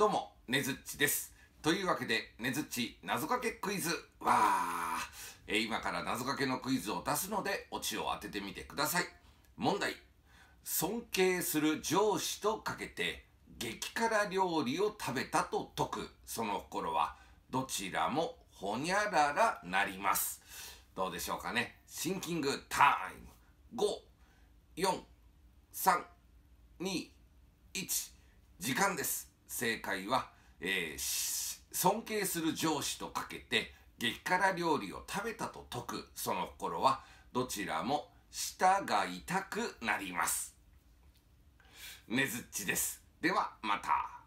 どうも、ねずっちです。というわけで、ねずっち謎かけクイズわー、えー、今から謎かけのクイズを出すので、オチを当ててみてください。問題。尊敬する上司とかけて、激辛料理を食べたと解く。その心は、どちらもほにゃららなります。どうでしょうかね。シンキングタイム。5、4、3、2、1時間です。正解は、えー、尊敬する上司とかけて、激辛料理を食べたと解く、その心は、どちらも舌が痛くなります。ねずっちです。では、また。